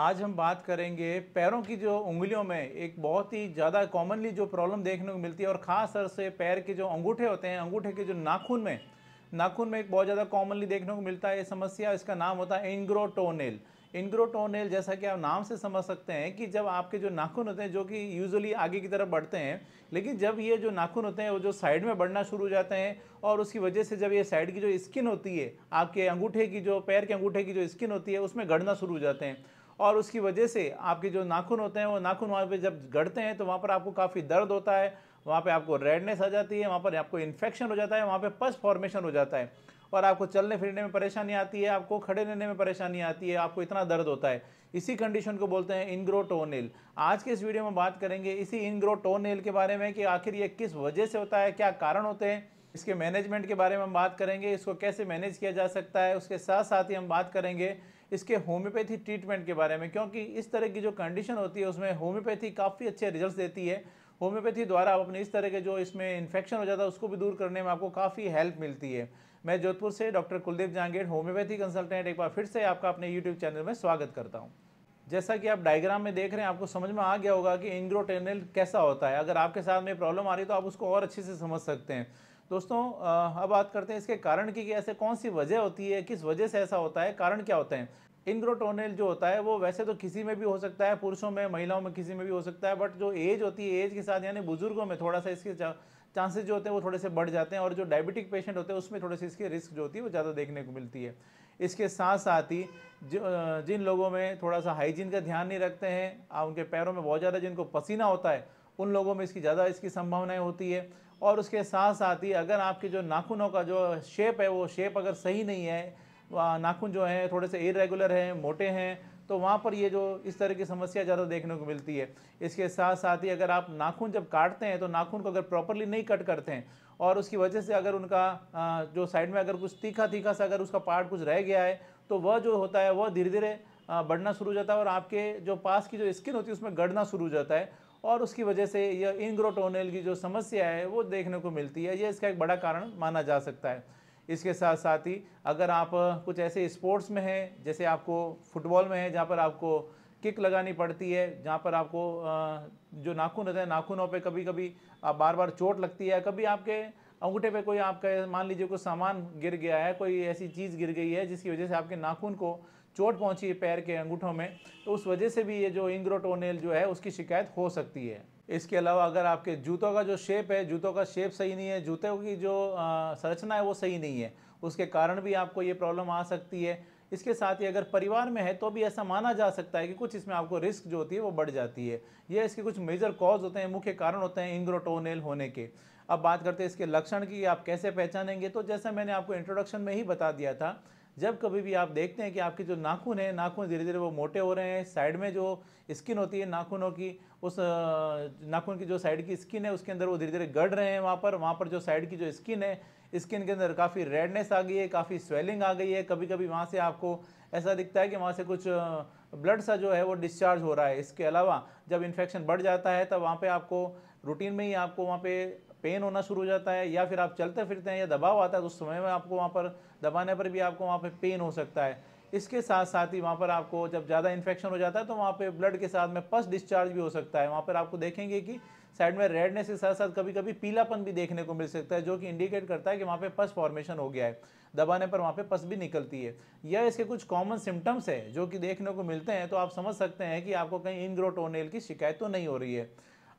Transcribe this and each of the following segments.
आज हम बात करेंगे पैरों की जो उंगलियों में एक बहुत ही ज़्यादा कॉमनली जो प्रॉब्लम देखने को मिलती है और ख़ास तौर से पैर के जो अंगूठे होते हैं अंगूठे के जो नाखून में नाखून में एक बहुत ज़्यादा कॉमनली देखने को मिलता है ये समस्या इसका नाम होता है इंग्रोटोनेल इंग्रोटोनेल जैसा कि आप नाम से समझ सकते हैं कि जब आपके जो नाखून होते हैं जो कि यूजली आगे की तरफ बढ़ते हैं लेकिन जब ये जो नाखून होते हैं वो जो साइड में बढ़ना शुरू हो जाते हैं और उसकी वजह से जब ये साइड की जो स्किन होती है आपके अंगूठे की जो पैर के अंगूठे की जो स्किन होती है उसमें गढ़ना शुरू हो जाते हैं और उसकी वजह से आपके जो नाखून होते हैं वो नाखून वहाँ पर जब गढ़ते हैं तो वहाँ पर आपको काफ़ी दर्द होता है वहाँ पर आपको रेडनेस आ जाती है वहाँ पर आपको इन्फेक्शन हो जाता है वहाँ पर पस फॉर्मेशन हो जाता है और आपको चलने फिरने में परेशानी आती है आपको खड़े रहने में परेशानी आती है आपको इतना दर्द होता है इसी कंडीशन को बोलते हैं इनग्रोटोनेल आज के इस वीडियो में बात करेंगे इसी इनग्रोटोनेल के बारे में कि आखिर ये किस वजह से होता है क्या कारण होते हैं इसके मैनेजमेंट के बारे में हम बात करेंगे इसको कैसे मैनेज किया जा सकता है उसके साथ साथ ही हम बात करेंगे इसके होम्योपैथी ट्रीटमेंट के बारे में क्योंकि इस तरह की जो कंडीशन होती है उसमें होम्योपैथी काफ़ी अच्छे रिजल्ट देती है होम्योपैथी द्वारा आप अपने इस तरह के जो इसमें इन्फेक्शन हो जाता है उसको भी दूर करने में आपको काफ़ी हेल्प मिलती है मैं जोधपुर से doctor Kuldeep Jangid homeopathy consultant एक बार फिर से आपका अपने यूट्यूब चैनल में स्वागत करता हूँ जैसा कि आप डायग्राम में देख रहे हैं आपको समझ में आ गया होगा कि इंग्रोटेनल कैसा होता है अगर आपके साथ में प्रॉब्लम आ रही है तो आप उसको और अच्छे से समझ सकते हैं दोस्तों अब बात करते हैं इसके कारण की कि ऐसे कौन सी वजह होती है किस वजह से ऐसा होता है कारण क्या होते हैं इनग्रोटोनेल जो होता है वो वैसे तो किसी में भी हो सकता है पुरुषों में महिलाओं में किसी में भी हो सकता है बट जो एज होती है एज के साथ यानी बुजुर्गों में थोड़ा सा इसके चांसेस जो होते हैं वो थोड़े से बढ़ जाते हैं और जो डायबिटिक पेशेंट होते हैं उसमें थोड़े से इसकी रिस्क जो होती है वो ज़्यादा देखने को मिलती है इसके साथ साथ ही जिन लोगों में थोड़ा सा हाइजीन का ध्यान नहीं रखते हैं उनके पैरों में बहुत ज़्यादा जिनको पसीना होता है उन लोगों में इसकी ज़्यादा इसकी संभावनाएँ होती है और उसके साथ साथ ही अगर आपके जो नाखूनों का जो शेप है वो शेप अगर सही नहीं है नाखून जो है थोड़े से इरेगुलर हैं मोटे हैं तो वहाँ पर ये जो इस तरह की समस्या ज़्यादा देखने को मिलती है इसके साथ साथ ही अगर आप नाखून जब काटते हैं तो नाखून को अगर प्रॉपरली नहीं कट करते हैं और उसकी वजह से अगर उनका जो साइड में अगर कुछ तीखा तीखा सा अगर उसका पार्ट कुछ रह गया है तो वह जो होता है वह धीरे धीरे बढ़ना शुरू हो जाता है और आपके जो पास की जो स्किन होती है उसमें गढ़ना शुरू हो जाता है और उसकी वजह से यह इनग्रोटोनल की जो समस्या है वो देखने को मिलती है यह इसका एक बड़ा कारण माना जा सकता है इसके साथ साथ ही अगर आप कुछ ऐसे स्पोर्ट्स में हैं जैसे आपको फुटबॉल में है जहाँ पर आपको किक लगानी पड़ती है जहाँ पर आपको जो नाखून रहते हैं नाखूनों पे कभी कभी आप बार बार चोट लगती है कभी आपके अंगूठे पे कोई आपका मान लीजिए कोई सामान गिर गया है कोई ऐसी चीज़ गिर गई है जिसकी वजह से आपके नाखून को चोट पहुंची है पैर के अंगूठों में तो उस वजह से भी ये जो इंग्रोटोनेल जो है उसकी शिकायत हो सकती है इसके अलावा अगर आपके जूतों का जो शेप है जूतों का शेप सही नहीं है जूतों की जो संरचना है वो सही नहीं है उसके कारण भी आपको ये प्रॉब्लम आ सकती है इसके साथ ही अगर परिवार में है तो भी ऐसा माना जा सकता है कि कुछ इसमें आपको रिस्क जो होती है वो बढ़ जाती है ये इसके कुछ मेजर कॉज होते हैं मुख्य कारण होते हैं इंग्रोटोनेल होने के अब बात करते हैं इसके लक्षण की आप कैसे पहचानेंगे तो जैसा मैंने आपको इंट्रोडक्शन में ही बता दिया था जब कभी भी आप देखते हैं कि आपके जो नाखून है नाखून धीरे धीरे वो मोटे हो रहे हैं साइड में जो स्किन होती है नाखूनों की उस नाखून की जो साइड की स्किन है उसके अंदर वो धीरे धीरे गढ़ रहे हैं वहाँ पर वहाँ पर जो साइड की जो स्किन है स्किन के अंदर काफ़ी रेडनेस आ गई है काफ़ी स्वेलिंग आ गई है कभी कभी वहाँ से आपको ऐसा दिखता है कि वहाँ से कुछ ब्लड सा जो है वो डिस्चार्ज हो रहा है इसके अलावा जब इन्फेक्शन बढ़ जाता है तब वहाँ पर आपको रूटीन में ही आपको वहाँ पे पेन होना शुरू हो जाता है या फिर आप चलते फिरते हैं या दबाव आता है तो उस समय में आपको वहाँ पर दबाने पर भी आपको वहाँ पे पेन हो सकता है इसके साथ साथ ही वहाँ पर आपको जब ज़्यादा इन्फेक्शन हो जाता है तो वहाँ पे ब्लड के साथ में पस डिस्चार्ज भी हो सकता है वहाँ पर आपको देखेंगे कि साइड में रेडनेस के साथ साथ कभी कभी पीलापन भी देखने को मिल सकता है जो कि इंडिकेट करता है कि वहाँ पे पस फॉर्मेशन हो गया है दबाने पर वहाँ पे पस भी निकलती है यह इसके कुछ कॉमन सिम्टम्स है जो कि देखने को मिलते हैं तो आप समझ सकते हैं कि आपको कहीं इनग्रोटोनेल की शिकायत तो नहीं हो रही है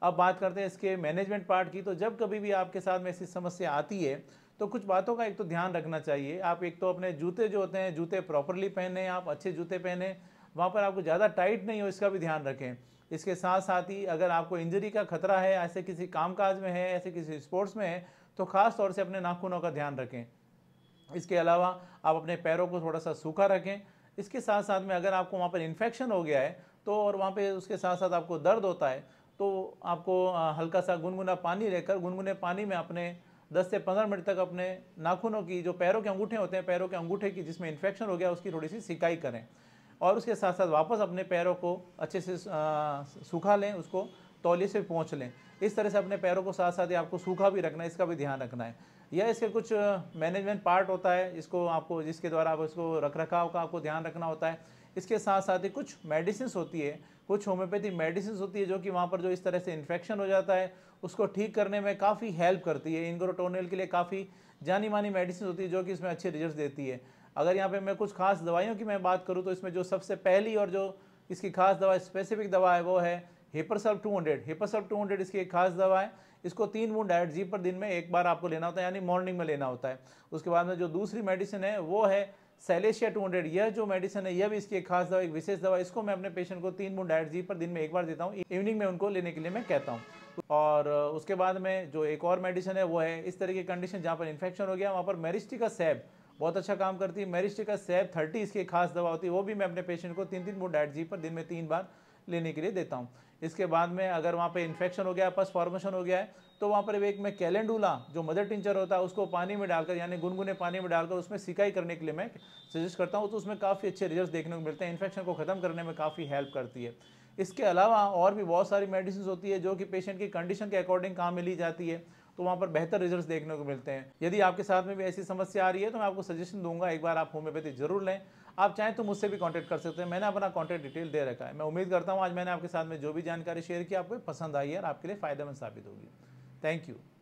अब बात करते हैं इसके मैनेजमेंट पार्ट की तो जब कभी भी आपके साथ में ऐसी समस्या आती है तो कुछ बातों का एक तो ध्यान रखना चाहिए आप एक तो अपने जूते जो होते हैं जूते प्रॉपरली पहने आप अच्छे जूते पहने वहाँ पर आपको ज़्यादा टाइट नहीं हो इसका भी ध्यान रखें इसके साथ साथ ही अगर आपको इंजरी का खतरा है ऐसे किसी कामकाज में है ऐसे किसी स्पोर्ट्स में है तो ख़ास तौर से अपने नाखूनों का ध्यान रखें इसके अलावा आप अपने पैरों को थोड़ा सा सूखा रखें इसके साथ साथ में अगर आपको वहाँ पर इन्फेक्शन हो गया है तो और वहाँ पे उसके साथ साथ आपको दर्द होता है तो आपको हल्का सा गुनगुना पानी लेकर गुनगुने पानी में अपने 10 से 15 मिनट तक अपने नाखूनों की जो पैरों के अंगूठे होते हैं पैरों के अंगूठे की जिसमें इन्फेक्शन हो गया उसकी थोड़ी सी सिकाई करें और उसके साथ साथ वापस अपने पैरों को अच्छे से सूखा लें उसको तौलिए से पहुँच लें इस तरह से अपने पैरों को साथ साथ ही आपको सूखा भी रखना है इसका भी ध्यान रखना है या इसके कुछ मैनेजमेंट पार्ट होता है इसको आपको जिसके द्वारा आप इसको रख रखाव का आपको ध्यान रखना होता है इसके साथ साथ ही कुछ मेडिसिन होती है कुछ होम्योपैथी मेडिसिन होती है जो कि वहाँ पर जो इस तरह से इन्फेक्शन हो जाता है उसको ठीक करने में काफ़ी हेल्प करती है इनग्रोटोनियल के लिए काफ़ी जानी मानी मेडिसिन होती है जो कि इसमें अच्छे रिजल्ट देती है अगर यहाँ पे मैं कुछ खास दवाइयों की मैं बात करूँ तो इसमें जो सबसे पहली और जो इसकी खास दवा स्पेसिफिक दवा है वो है हिपरसल्फ 200 हिपरसल्फ 200 इसकी एक खास दवा है इसको तीन बूंद डायरेक्ट जी पर दिन में एक बार आपको लेना होता है यानी मॉर्निंग में लेना होता है उसके बाद में जो दूसरी मेडिसिन है वो है सेलेशिया 200 यह जो मेडिसिन है यह भी इसकी एक खास दवा एक विशेष दवा इसको मैं अपने पेशेंट को तीन बूंद डायरेक्ट जी पर दिन में एक बार देता हूँ इवनिंग में उनको लेने के लिए मैं कहता हूँ और उसके बाद में जो एक और मेडिसिन है वो है इस तरह की कंडीशन जहाँ पर इन्फेक्शन हो गया वहाँ पर मेरिस्टिका सैब बहुत अच्छा काम करती है मेरिस्टिका सैब थर्टी इसकी खास दवा होती है वो भी मैं अपने पेशेंट को तीन तीन बूंद डायट जी पर दिन में तीन बार लेने के लिए देता हूँ इसके बाद में अगर वहाँ पे इन्फेक्शन हो गया पस फॉर्मेशन हो गया है तो वहाँ पर एक मैं कैलेंडूला जो मदर टिंचर होता है उसको पानी में डालकर यानी गुनगुने पानी में डालकर उसमें सिकाई करने के लिए मैं सजेस्ट करता हूँ तो उसमें काफ़ी अच्छे रिजल्ट देखने को मिलते हैं इन्फेक्शन को ख़त्म करने में काफ़ी हेल्प करती है इसके अलावा और भी बहुत सारी मेडिसिन होती है जो कि पेशेंट की कंडीशन के अकॉर्डिंग काम में ली जाती है तो वहाँ पर बेहतर रिजल्ट देखने को मिलते हैं यदि आपके साथ में भी ऐसी समस्या आ रही है तो मैं आपको सजेशन दूंगा एक बार आप होम्योपैथी जरूर लें आप चाहें तो मुझसे भी कांटेक्ट कर सकते हैं मैंने अपना कांटेक्ट डिटेल दे रखा है मैं उम्मीद करता हूँ आज मैंने आपके साथ में जो भी जानकारी शेयर की आपको पसंद आई है और आपके लिए फ़ायदेमंद साबित होगी थैंक यू